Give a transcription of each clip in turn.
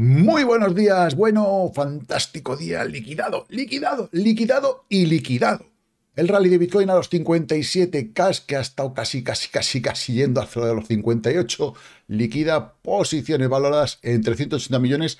Muy buenos días, bueno, fantástico día, liquidado, liquidado, liquidado y liquidado. El rally de Bitcoin a los 57K, que ha estado casi, casi, casi, casi yendo hacia los 58, liquida posiciones valoradas en 380 millones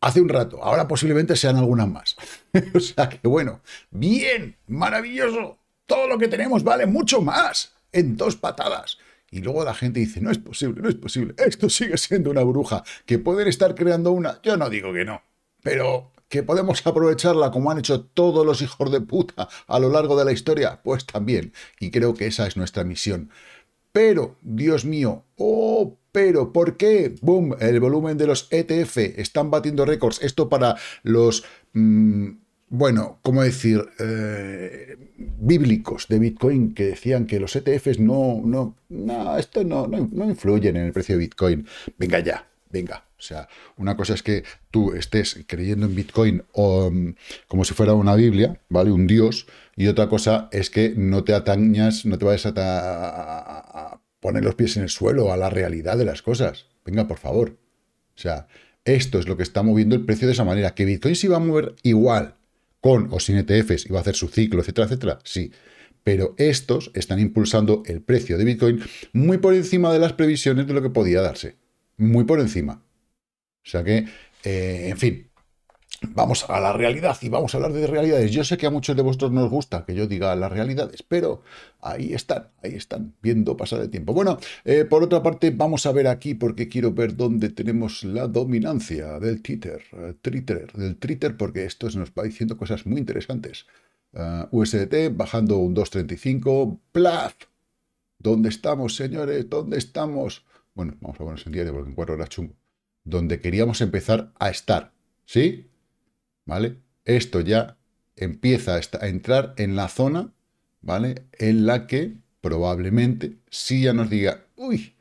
hace un rato. Ahora posiblemente sean algunas más. o sea que bueno, bien, maravilloso. Todo lo que tenemos vale mucho más en dos patadas. Y luego la gente dice, no es posible, no es posible, esto sigue siendo una bruja, que pueden estar creando una... Yo no digo que no, pero que podemos aprovecharla como han hecho todos los hijos de puta a lo largo de la historia, pues también. Y creo que esa es nuestra misión. Pero, Dios mío, oh, pero, ¿por qué? Boom, el volumen de los ETF están batiendo récords. Esto para los... Mm, bueno, ¿cómo decir? Eh, bíblicos de Bitcoin que decían que los ETFs no, no, no esto no, no, influyen en el precio de Bitcoin. Venga ya, venga. O sea, una cosa es que tú estés creyendo en Bitcoin o, mm, como si fuera una Biblia, ¿vale? Un Dios. Y otra cosa es que no te atañas, no te vayas a, poner los pies en el suelo, a la realidad de las cosas. Venga, por favor. O sea, esto es lo que está moviendo el precio de esa manera. Que Bitcoin se iba a mover igual con o sin ETFs y va a hacer su ciclo, etcétera, etcétera, sí. Pero estos están impulsando el precio de Bitcoin muy por encima de las previsiones de lo que podía darse. Muy por encima. O sea que, eh, en fin, vamos a la realidad y vamos a hablar de realidades. Yo sé que a muchos de vosotros no gusta que yo diga las realidades, pero ahí están, ahí están, viendo pasar el tiempo. Bueno, eh, por otra parte, vamos a ver aquí porque quiero ver dónde tenemos la dominancia del Twitter, eh, del Twitter, porque esto nos va diciendo cosas muy interesantes. Eh, USDT bajando un 2.35, ¡plaf! ¿Dónde estamos, señores? ¿Dónde estamos? Bueno, vamos a ponernos en diario porque en cuatro horas chungo. Donde queríamos empezar a estar, ¿sí? ¿vale? Esto ya empieza a entrar en la zona, ¿vale? En la que probablemente si ya nos diga, uy,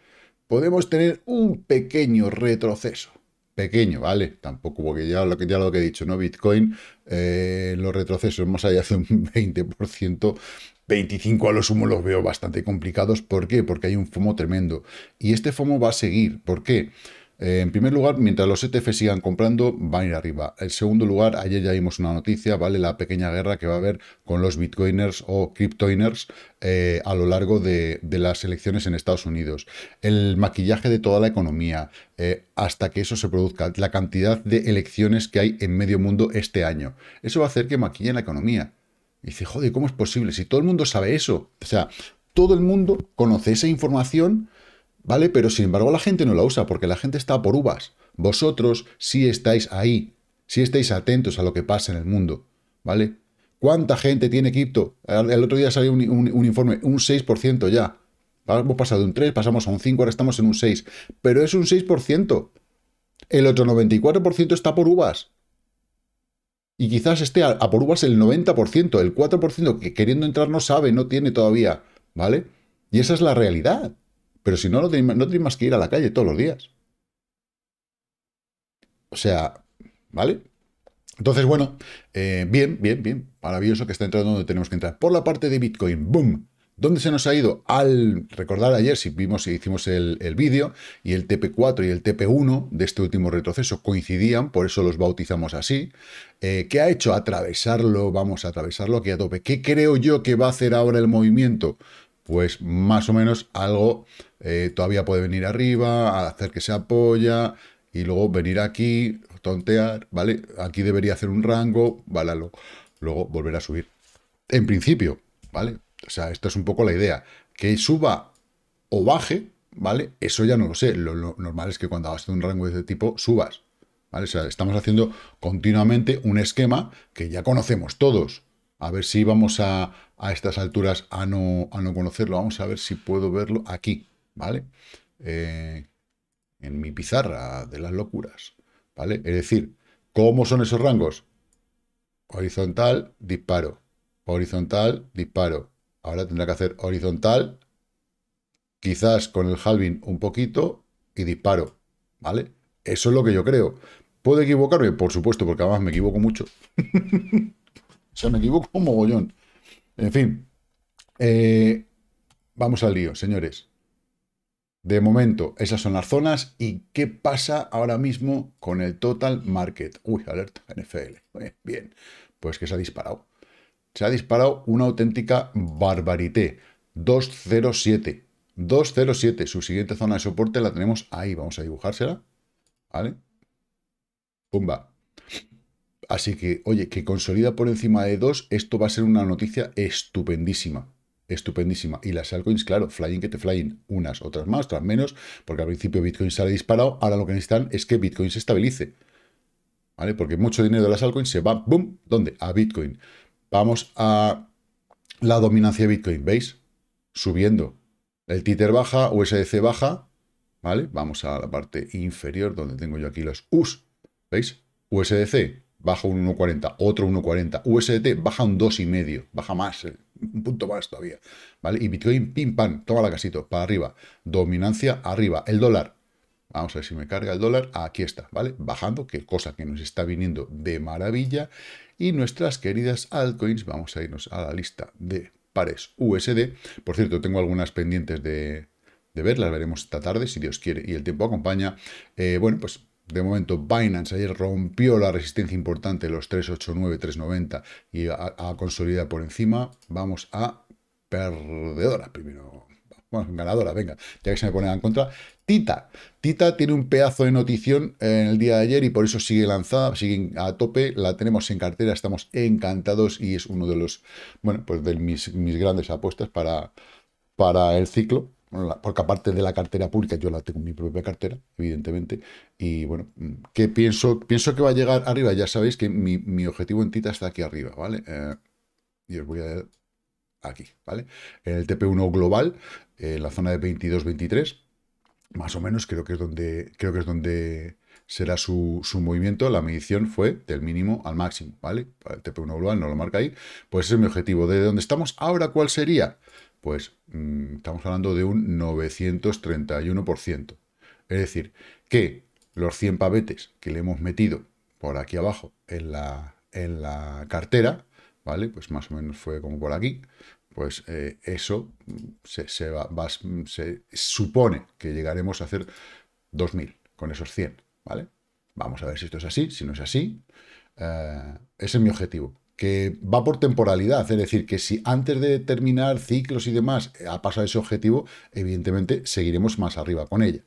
podemos tener un pequeño retroceso. Pequeño, ¿vale? Tampoco, porque ya lo que, ya lo que he dicho, ¿no? Bitcoin, eh, los retrocesos más allá de un 20%, 25 a lo sumo los veo bastante complicados. ¿Por qué? Porque hay un FOMO tremendo. Y este FOMO va a seguir. ¿Por qué? Eh, en primer lugar, mientras los ETF sigan comprando, van a ir arriba. En segundo lugar, ayer ya vimos una noticia, ¿vale? La pequeña guerra que va a haber con los bitcoiners o cryptoiners eh, a lo largo de, las elecciones en Estados Unidos. El maquillaje de toda la economía, eh, hasta que eso se produzca, la cantidad de elecciones que hay en medio mundo este año. Eso va a hacer que maquillen la economía. Y dice, joder, ¿cómo es posible? Si todo el mundo sabe eso. O sea, todo el mundo conoce esa información ¿Vale? Pero sin embargo la gente no la usa porque la gente está por uvas. Vosotros sí estáis ahí, sí estáis atentos a lo que pasa en el mundo, ¿vale? ¿Cuánta gente tiene Egipto? El otro día salió un, informe, un 6% ya. Hemos pasado de un 3, pasamos a un 5, ahora estamos en un 6. Pero es un 6%. El otro 94% está por uvas. Y quizás esté a, a por uvas el 90%, el 4% que queriendo entrar no sabe, no tiene todavía, ¿vale? Y esa es la realidad. Pero si no, no tenéis, más que ir a la calle todos los días. O sea, ¿vale? Entonces, bueno, eh, bien, bien, bien. Maravilloso que está entrando donde tenemos que entrar. Por la parte de Bitcoin, ¡boom! ¿Dónde se nos ha ido? Al recordar ayer, si vimos y si hicimos el, vídeo, y el TP4 y el TP1 de este último retroceso coincidían, por eso los bautizamos así. Eh, ¿Qué ha hecho? Atravesarlo, vamos a atravesarlo aquí a tope. ¿Qué creo yo que va a hacer ahora el movimiento? pues más o menos algo eh, todavía puede venir arriba, hacer que se apoya y luego venir aquí, tontear, ¿vale? Aquí debería hacer un rango, ¿vale? Luego volver a subir. En principio, ¿vale? O sea, esto es un poco la idea. Que suba o baje, ¿vale? Eso ya no lo sé. Lo, normal es que cuando hagas un rango de este tipo, subas, ¿vale? O sea, estamos haciendo continuamente un esquema que ya conocemos todos, a ver si vamos a, estas alturas a no, a no conocerlo. Vamos a ver si puedo verlo aquí, ¿vale? Eh, en mi pizarra de las locuras, ¿vale? Es decir, ¿cómo son esos rangos? Horizontal, disparo. Horizontal, disparo. Ahora tendrá que hacer horizontal, quizás con el halving un poquito y disparo, ¿vale? Eso es lo que yo creo. ¿Puedo equivocarme? Por supuesto, porque además me equivoco mucho. sea, me equivoco un mogollón. En fin, eh, vamos al lío, señores. De momento, esas son las zonas. ¿Y qué pasa ahora mismo con el total market? Uy, alerta NFL. Bien, pues que se ha disparado. Se ha disparado una auténtica barbarité. 207. 207. Su siguiente zona de soporte la tenemos ahí. Vamos a dibujársela. ¿Vale? Pumba. Así que, oye, que consolida por encima de dos, esto va a ser una noticia estupendísima. Estupendísima. Y las altcoins, claro, flying que te flying. Unas, otras más, otras menos. Porque al principio Bitcoin sale disparado. Ahora lo que necesitan es que Bitcoin se estabilice. ¿Vale? Porque mucho dinero de las altcoins se va, ¡boom! ¿Dónde? A Bitcoin. Vamos a la dominancia de Bitcoin, ¿veis? Subiendo. El títer baja, USDC baja, ¿vale? Vamos a la parte inferior donde tengo yo aquí los U's, ¿veis? USDC baja un 1,40, otro 1,40, USDT baja un 2,5, baja más, eh, un punto más todavía, ¿vale? Y Bitcoin, pim, pam, toma la casita. para arriba, dominancia arriba, el dólar, vamos a ver si me carga el dólar, aquí está, ¿vale? Bajando, que cosa que nos está viniendo de maravilla, y nuestras queridas altcoins, vamos a irnos a la lista de pares USD, por cierto, tengo algunas pendientes de, ver, las veremos esta tarde, si Dios quiere y el tiempo acompaña. Eh, bueno, pues de momento, Binance ayer rompió la resistencia importante, los 389, 390, y ha consolidado por encima. Vamos a perdedoras primero. Bueno, ganadoras, venga, ya que se me ponen en contra. Tita. Tita tiene un pedazo de notición en el día de ayer y por eso sigue lanzada, sigue a tope, la tenemos en cartera, estamos encantados y es uno de los, bueno, pues de mis, mis grandes apuestas para, para el ciclo porque aparte de la cartera pública, yo la tengo en mi propia cartera, evidentemente, y bueno, mm, ¿qué pienso, pienso que va a llegar arriba, ya sabéis que mi, objetivo en Tita está aquí arriba, ¿vale? Eh, y os voy a ver aquí, ¿vale? El TP1 global, en la zona de 22-23, más o menos creo que es donde, creo que es donde será su, su, movimiento, la medición fue del mínimo al máximo, ¿vale? El TP1 global no lo marca ahí, pues ese es mi objetivo. ¿De dónde estamos ahora cuál sería? Pues mm, estamos hablando de un 931%. Es decir, que los 100 pavetes que le hemos metido por aquí abajo en la, en la cartera, ¿vale? Pues más o menos fue como por aquí, pues eh, eso mm, se, supone que llegaremos a hacer 2.000 con esos 100, ¿vale? Vamos a ver si esto es así, si no es así. Eh, ese es mi objetivo, que va por temporalidad, es decir, que si antes de terminar ciclos y demás eh, ha pasado ese objetivo, evidentemente seguiremos más arriba con ella,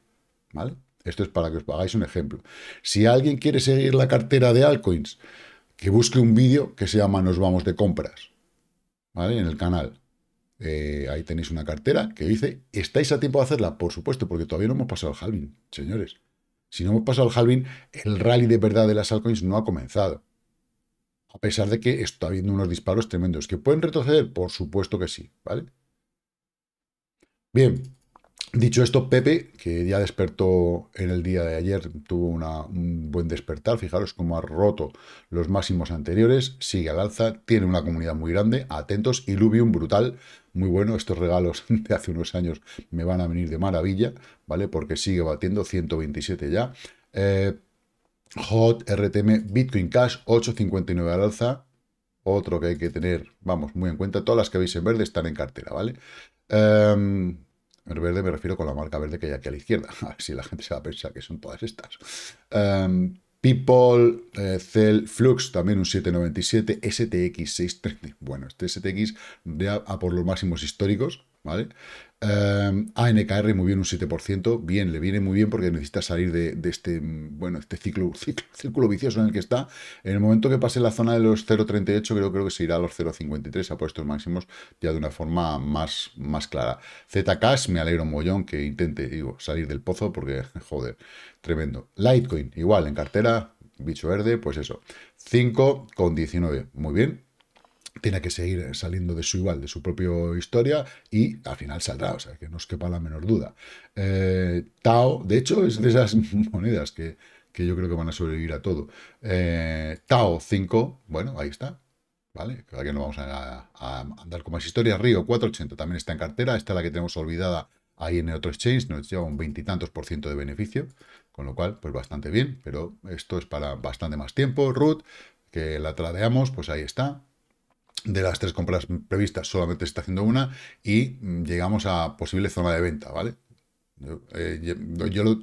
¿vale? Esto es para que os hagáis un ejemplo. Si alguien quiere seguir la cartera de altcoins, que busque un vídeo que se llama Nos vamos de compras, ¿vale? En el canal. Eh, ahí tenéis una cartera que dice, ¿estáis a tiempo de hacerla? Por supuesto, porque todavía no hemos pasado el halving, señores. Si no hemos pasado el halving, el rally de verdad de las altcoins no ha comenzado a pesar de que está habiendo unos disparos tremendos. ¿Que pueden retroceder? Por supuesto que sí, ¿vale? Bien, dicho esto, Pepe, que ya despertó en el día de ayer, tuvo un buen despertar, fijaros cómo ha roto los máximos anteriores, sigue al alza, tiene una comunidad muy grande, atentos, Illuvium brutal, muy bueno, estos regalos de hace unos años me van a venir de maravilla, ¿vale? Porque sigue batiendo 127 ya. Eh, Hot, RTM, Bitcoin Cash, 8,59 al alza. Otro que hay que tener, vamos, muy en cuenta. Todas las que veis en verde están en cartera, ¿vale? Em, en verde me refiero con la marca verde que hay aquí a la izquierda. A ver si la gente se va a pensar que son todas estas. Em, People, eh, Cell, Flux, también un 797, STX 630. Bueno, este STX ya por los máximos históricos. ¿vale? Em, ANKR muy bien, un 7%, bien, le viene muy bien porque necesita salir de, este, mm, bueno, este ciclo, círculo vicioso en el que está. En el momento que pase la zona de los 0.38, creo, creo que se irá a los 0.53, a puestos máximos ya de una forma más, más clara. Zcash, me alegro un mollón que intente, digo, salir del pozo porque, joder, tremendo. Litecoin, igual, en cartera, bicho verde, pues eso. 5,19, muy bien, tiene que seguir saliendo de su igual, de su propia historia, y al final saldrá, o sea, que no os quepa la menor duda. Eh, Tao, de hecho, es de esas monedas que, yo creo que van a sobrevivir a todo. Eh, Tao 5, bueno, ahí está. ¿Vale? Aquí no vamos a, andar con más historias. Río 480 también está en cartera. Esta es la que tenemos olvidada ahí en otro exchange. Nos lleva un veintitantos por ciento de beneficio. Con lo cual, pues bastante bien. Pero esto es para bastante más tiempo. Root, que la tradeamos, pues ahí está de las tres compras previstas solamente se está haciendo una y mm, llegamos a posible zona de venta, ¿vale? Yo, eh,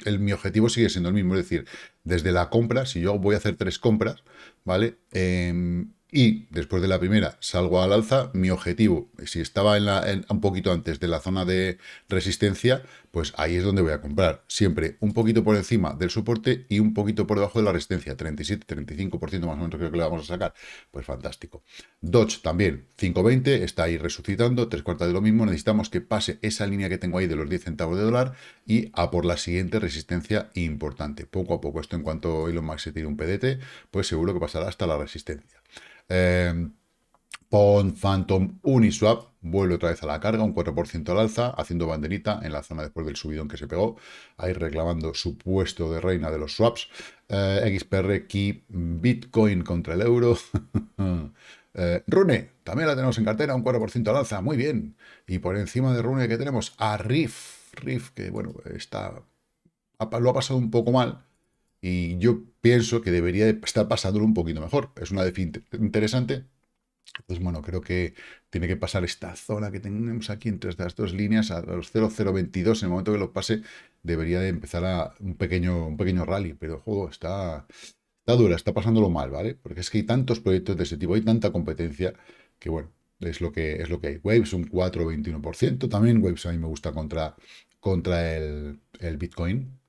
el, mi objetivo sigue siendo el mismo, es decir, desde la compra, si yo voy a hacer tres compras, ¿vale? Em, y después de la primera salgo al alza, mi objetivo, si estaba en la, un poquito antes de la zona de resistencia, pues ahí es donde voy a comprar. Siempre un poquito por encima del soporte y un poquito por debajo de la resistencia, 37-35% más o menos creo que le vamos a sacar. Pues fantástico. Dodge también, 5.20, está ahí resucitando, tres cuartas de lo mismo. Necesitamos que pase esa línea que tengo ahí de los 10 centavos de dólar y a por la siguiente resistencia importante. Poco a poco, esto en cuanto Elon Musk se tire un PDT, pues seguro que pasará hasta la resistencia. Em, pon Phantom Uniswap vuelve otra vez a la carga, un 4% al alza, haciendo banderita en la zona después del subidón que se pegó, ahí reclamando su puesto de reina de los swaps, eh, XPR, Bitcoin contra el euro, eh, Rune, también la tenemos en cartera, un 4% al alza, muy bien, y por encima de Rune que tenemos a Riff, Riff que bueno, está, lo ha pasado un poco mal, y yo pienso que debería estar pasándolo un poquito mejor. Es una definición interesante. Entonces, pues bueno, creo que tiene que pasar esta zona que tenemos aquí entre estas dos líneas a los 0,022. En el momento que lo pase, debería de empezar a un pequeño, un pequeño rally. Pero el juego está, está dura, está pasándolo mal, ¿vale? Porque es que hay tantos proyectos de ese tipo, hay tanta competencia que, bueno, es lo que, es lo que hay. Waves un 4,21%. También Waves a mí me gusta contra, contra el, el Bitcoin.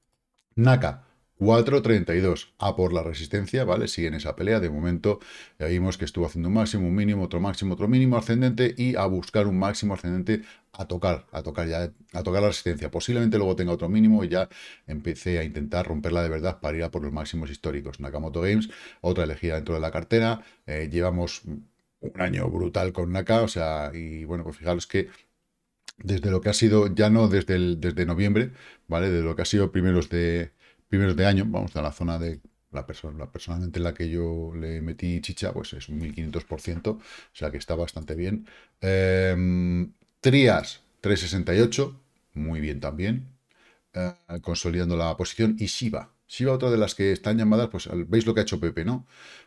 Naka 4.32 a por la resistencia, ¿vale? Sigue en esa pelea. De momento vimos que estuvo haciendo un máximo, un mínimo, otro máximo, otro mínimo ascendente y a buscar un máximo ascendente a tocar, a tocar ya, a tocar la resistencia. Posiblemente luego tenga otro mínimo y ya empecé a intentar romperla de verdad para ir a por los máximos históricos. Nakamoto Games, otra elegida dentro de la cartera. Eh, llevamos un año brutal con Naka, o sea, y bueno, pues fijaros que desde lo que ha sido, ya no desde, el, desde noviembre, ¿vale? De lo que ha sido primeros de primeros de año, vamos a la zona de la persona, la en la que yo le metí chicha, pues es un 1500%, o sea que está bastante bien. Eh, Trias 368, muy bien también, eh, consolidando la posición. Y Shiva, Shiva otra de las que están llamadas, pues veis lo que ha hecho Pepe, ¿no?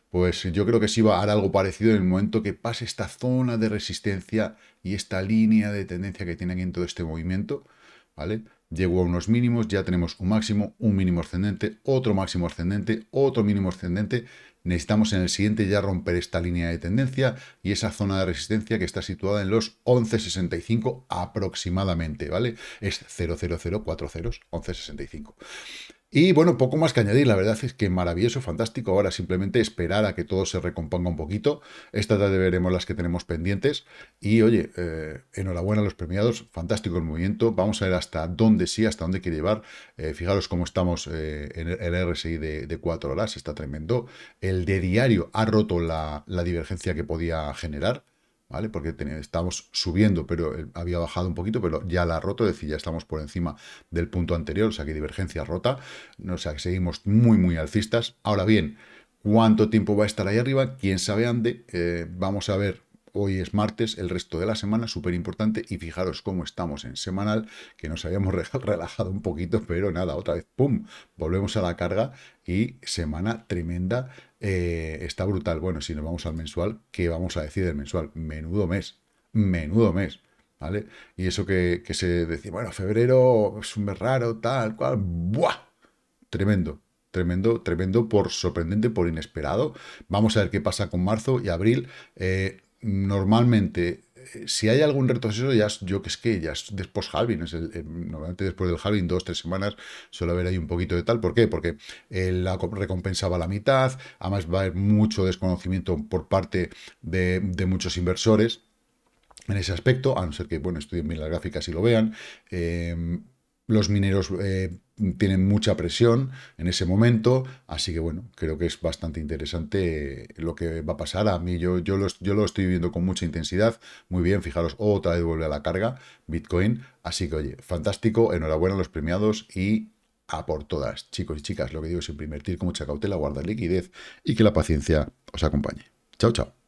Pues yo creo que a hará algo parecido en el momento que pase esta zona de resistencia y esta línea de tendencia que tiene aquí en todo este movimiento, ¿vale? llegó a unos mínimos, ya tenemos un máximo, un mínimo ascendente, otro máximo ascendente, otro mínimo ascendente. Necesitamos en el siguiente ya romper esta línea de tendencia y esa zona de resistencia que está situada en los 11.65 aproximadamente, ¿vale? Es 00040, 11.65. Y bueno, poco más que añadir, la verdad es que maravilloso, fantástico. Ahora simplemente esperar a que todo se recomponga un poquito. Esta tarde veremos las que tenemos pendientes. Y oye, eh, enhorabuena a los premiados, fantástico el movimiento. Vamos a ver hasta dónde sí, hasta dónde quiere llevar. Eh, fijaros cómo estamos eh, en el RSI de, 4 horas, está tremendo. El de diario ha roto la, la divergencia que podía generar. Porque estamos subiendo, pero eh, había bajado un poquito, pero ya la ha roto, es decir, ya estamos por encima del punto anterior, o sea que divergencia rota, o sea que seguimos muy, muy alcistas. Ahora bien, ¿cuánto tiempo va a estar ahí arriba? ¿Quién sabe ande? Eh, vamos a ver Hoy es martes, el resto de la semana, súper importante. Y fijaros cómo estamos en semanal, que nos habíamos relajado un poquito, pero nada, otra vez, ¡pum! Volvemos a la carga y semana tremenda. Eh, está brutal. Bueno, si nos vamos al mensual, ¿qué vamos a decir del mensual? Menudo mes, menudo mes. ¿Vale? Y eso que, que se decía, bueno, febrero es un mes raro, tal cual, ¡buah! Tremendo, tremendo, tremendo, por sorprendente, por inesperado. Vamos a ver qué pasa con marzo y abril. Eh, normalmente, eh, si hay algún retroceso, ya yo que es que ya después halving, es eh, normalmente después del halving, dos, tres semanas, suele haber ahí un poquito de tal. ¿Por qué? Porque eh, la recompensa va a la mitad, además va a haber mucho desconocimiento por parte de, muchos inversores en ese aspecto, a no ser que, bueno, estudien bien las gráficas y lo vean. Los mineros eh, tienen mucha presión en ese momento, así que bueno, creo que es bastante interesante eh, lo que va a pasar. A mí yo, yo, lo, estoy viviendo con mucha intensidad, muy bien, fijaros, otra vez vuelve a la carga Bitcoin, así que oye, fantástico, enhorabuena a los premiados y a por todas, chicos y chicas, lo que digo es invertir con mucha cautela, guardar liquidez y que la paciencia os acompañe. Chao, chao.